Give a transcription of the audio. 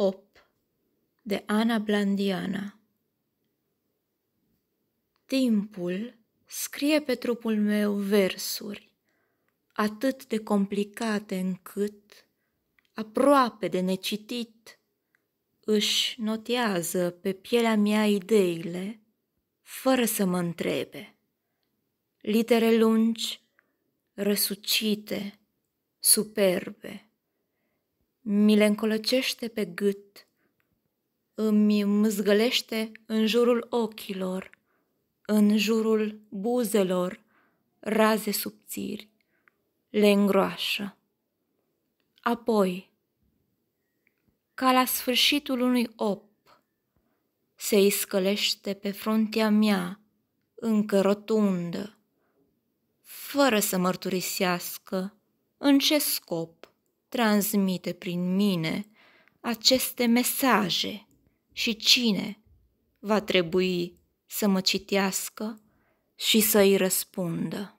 8 de Ana Blandiana Timpul scrie pe trupul meu versuri atât de complicate încât, aproape de necitit, își notează pe pielea mea ideile fără să mă întrebe. Litere lungi, răsucite, superbe mi le încolăcește pe gât, îmi mâzgălește în jurul ochilor, în jurul buzelor, raze subțiri, le îngroașă. Apoi, ca la sfârșitul unui op, se iscălește pe frontea mea, încă rotundă, fără să mărturisească în ce scop transmite prin mine aceste mesaje și cine va trebui să mă citească și să-i răspundă.